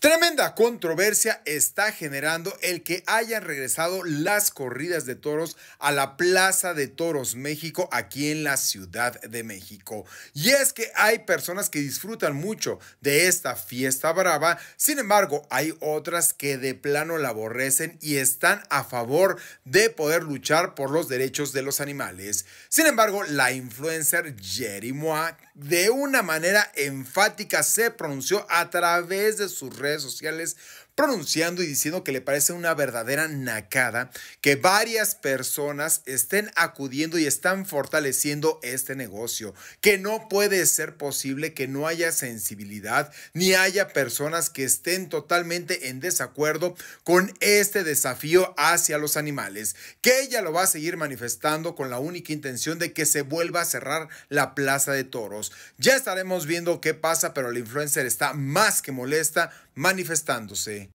Tremenda controversia está generando el que hayan regresado las corridas de toros a la Plaza de Toros México aquí en la Ciudad de México. Y es que hay personas que disfrutan mucho de esta fiesta brava, sin embargo hay otras que de plano la aborrecen y están a favor de poder luchar por los derechos de los animales. Sin embargo, la influencer Jerry de una manera enfática se pronunció a través de sus redes sociales pronunciando y diciendo que le parece una verdadera nacada que varias personas estén acudiendo y están fortaleciendo este negocio, que no puede ser posible que no haya sensibilidad ni haya personas que estén totalmente en desacuerdo con este desafío hacia los animales, que ella lo va a seguir manifestando con la única intención de que se vuelva a cerrar la plaza de toros. Ya estaremos viendo qué pasa, pero la influencer está más que molesta manifestándose.